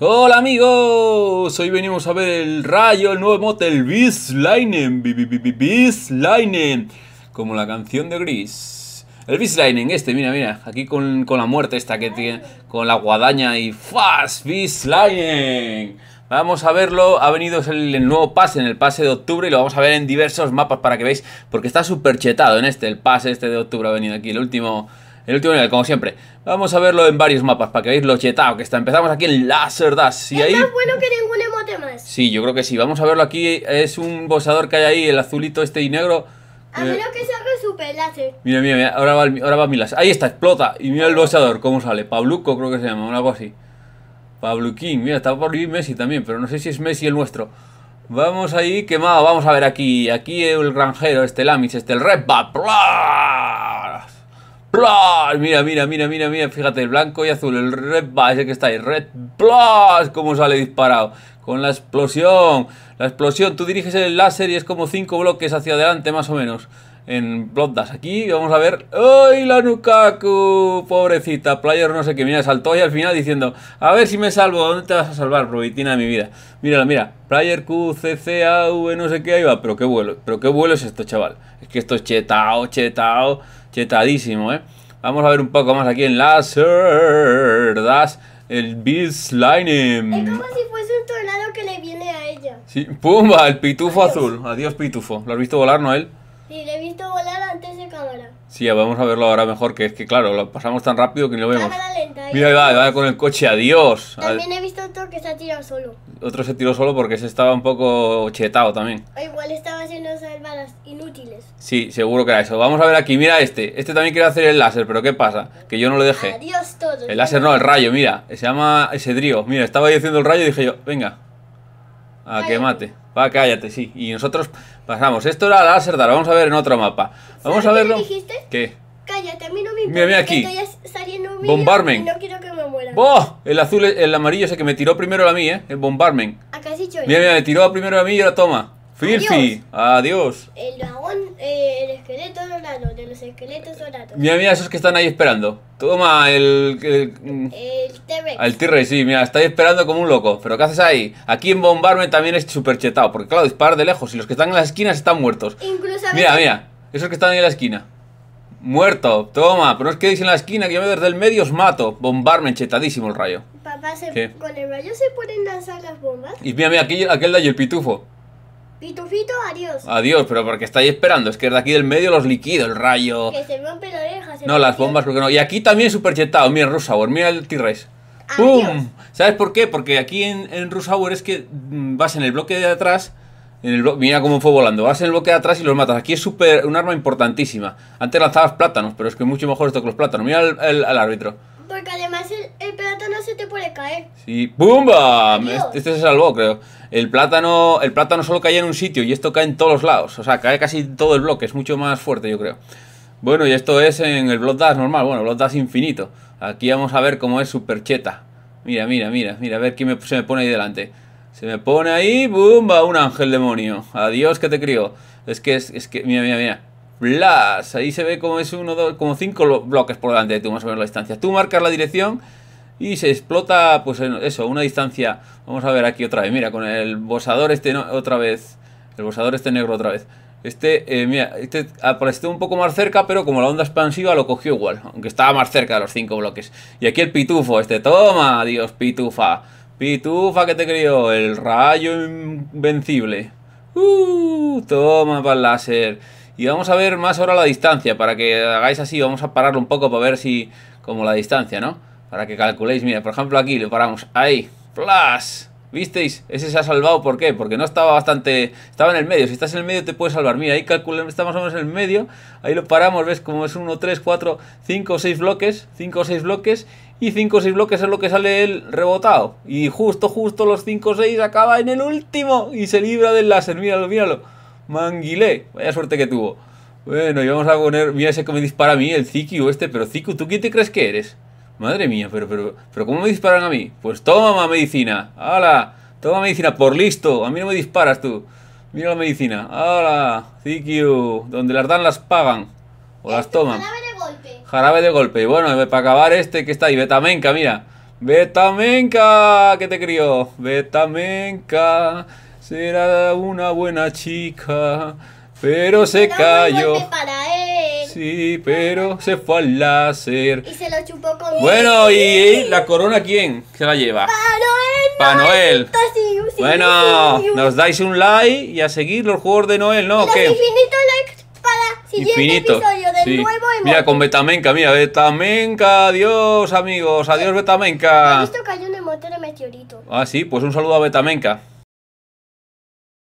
Hola amigos, hoy venimos a ver el rayo, el nuevo mote el bis Linen como la canción de Gris. El Linen, este, mira, mira, aquí con, la muerte esta que tiene, con la guadaña y Fast Linen Vamos a verlo, ha venido el, nuevo pase, en el pase de octubre y lo vamos a ver en diversos mapas para que veáis, porque está súper chetado en este, el pase este de octubre ha venido aquí, el último... El último nivel, como siempre. Vamos a verlo en varios mapas para que veáis lo chetado que está. Empezamos aquí en Laser es más bueno que ningún emote más. Sí, yo creo que sí. Vamos a verlo aquí. Es un bosador que hay ahí, el azulito este y negro. A eh, menos que salga su láser. Mira, mira, mira. Ahora va, ahora mi láser. Ahí está, explota. Y mira el bosador, cómo sale. Pabluco creo que se llama, algo así. Pabluquín, mira, está por Messi también, pero no sé si es Messi el nuestro. Vamos ahí, quemado, vamos a ver aquí, aquí el granjero, este Lamis, este el Red bat Mira, mira, mira, mira, mira. Fíjate, el blanco y azul. El red es que está ahí. Red plus, como sale disparado. Con la explosión. La explosión. Tú diriges el láser y es como 5 bloques hacia adelante, más o menos en Dash. Aquí vamos a ver. ¡Ay, la Nukaku! Pobrecita, player no sé qué. Mira, saltó y al final diciendo: A ver si me salvo. ¿Dónde te vas a salvar, Rubitina de mi vida? Mírala, mira. Player Q, C, C, A, V, no sé qué. Ahí va. Pero qué vuelo. Pero qué vuelo es esto, chaval. Es que esto es chetao, chetao, chetadísimo, ¿eh? Vamos a ver un poco más aquí en Laser El Beast Lightning. Es como si fuese un tornado que le viene a ella. Sí, ¡pumba! El pitufo azul. Adiós, pitufo. ¿Lo has visto volar, Noel? Sí le he visto volar antes de cámara. Sí, vamos a verlo ahora mejor, que es que claro, lo pasamos tan rápido que no lo vemos. ¿eh? Mira, va, va con el coche, adiós. También he visto otro que se ha tirado solo. Otro se tiró solo porque se estaba un poco chetado también. igual estaba haciendo balas inútiles. Sí, seguro que era eso. Vamos a ver aquí, mira este. Este también quiere hacer el láser, pero ¿qué pasa? Que yo no lo dejé. Adiós todos. El láser no, el rayo, mira. Se llama ese drío. Mira, estaba ahí haciendo el rayo y dije yo, venga, a que mate. Va, cállate, sí. Y nosotros pasamos. Esto era la vamos a ver en otro mapa. Vamos a verlo. dijiste? ¿Qué? Cállate, a mí no me importa. Mira, aquí. bombarmen. no quiero que me muera. ¡Oh! El azul, el amarillo ese que me tiró primero a mí, ¿eh? El bombarmen. Acá Mira, ¿eh? mira, me tiró primero a mí y ahora toma. Firfi, adiós. El dragón, eh, el esqueleto dorado, de los esqueletos dorados. Mira, mira, esos que están ahí esperando. Toma, el. El, el t Al t sí, mira, estáis esperando como un loco. Pero ¿qué haces ahí? Aquí en bombarme también es súper chetado. Porque, claro, disparar de lejos y los que están en las esquinas están muertos. Incluso Mira, mira, esos que están ahí en la esquina. Muerto, toma, pero es os quedéis en la esquina que yo desde el medio os mato. Bombarme, chetadísimo el rayo. Papá, con el rayo se ponen las bombas. Y mira, mira, aquel, aquel de el pitufo. Pitufito, adiós. Adiós, pero porque estáis esperando. Es que de aquí del medio los líquidos, el rayo. Que se rompe la oreja. no, las bombas, porque no. Y aquí también chetado. Mira, Hour. mira el T-Rex. ¡Pum! ¿Sabes por qué? Porque aquí en, Rush Hour es que mm, vas en el bloque de atrás. En el mira cómo fue volando. Vas en el bloque de atrás y los matas. Aquí es super, un arma importantísima. Antes lanzabas plátanos, pero es que es mucho mejor esto que los plátanos. Mira al, árbitro. Porque además el, plátano se te puede caer. Sí, Este, este se salvó, creo el plátano, el plátano solo cae en un sitio y esto cae en todos los lados. O sea, cae casi todo el bloque, es mucho más fuerte, yo creo. Bueno, y esto es en el Blood Dash normal, bueno, Blood Dash infinito. Aquí vamos a ver cómo es percheta. Mira, mira, mira, mira, a ver quién se me pone ahí delante. Se me pone ahí, ¡boom! Va un ángel demonio. Adiós que te crío. Es que es, que, mira, mira, mira. Blas, ahí se ve como es uno, dos, como cinco bloques por delante de tú, más o menos la distancia. Tú marcas la dirección y se explota, pues eso, una distancia. Vamos a ver aquí otra vez, mira, con el bosador este otra vez, el bosador este negro otra vez. Este, eh, mira, este apareció ah, pues, un poco más cerca, pero como la onda expansiva lo cogió igual, aunque estaba más cerca de los cinco bloques. Y aquí el pitufo, este, toma, Dios, pitufa. Pitufa que te crió, el rayo invencible. Uh, toma para el láser. Y vamos a ver más ahora la distancia, para que hagáis así, vamos a pararlo un poco para ver si, como la distancia, ¿no? Para que calculéis, mira, por ejemplo aquí lo paramos. Ahí, plus. ¿Visteis? Ese se ha salvado, ¿por qué? Porque no estaba bastante... Estaba en el medio, si estás en el medio te puedes salvar. Mira, ahí calculamos, estamos más o menos en el medio. Ahí lo paramos, ¿ves? Como es 1, 3, 4, 5, 6 bloques. 5 o 6 bloques. Y 5 6 bloques es lo que sale el rebotado. Y justo, justo los 5 6 acaba en el último. Y se libra del láser, míralo, míralo. Manguilé, vaya suerte que tuvo. Bueno, y vamos a poner... Mira ese que me dispara a mí, el o este. Pero Ziku, ¿tú qué te crees que eres? Madre mía, pero, pero, pero ¿cómo me disparan a mí? Pues toma medicina, hola, Toma medicina, por listo, a mí no me disparas tú. Mira la medicina, hola zikiu donde las dan las pagan, o las este, toman. Jarabe de golpe. Jarabe de golpe, bueno, eh, para acabar este que está ahí, Betamenca, mira. Betamenca, que te crió. Betamenca, será una buena chica, pero se cayó sí, pero se fue al láser. Y se lo chupó con Bueno, y la corona, ¿quién se la lleva? Para Noel. bueno, nos dais un like y a seguir los juegos de Noel, ¿no? ¿Qué? Infinito like para siguiente episodio Del nuevo nuevo Mira, con Betamenca, mira, Betamenca, adiós amigos, adiós eh, Betamenca. He visto que hay un emote de meteorito. Ah, sí, pues un saludo a Betamenca.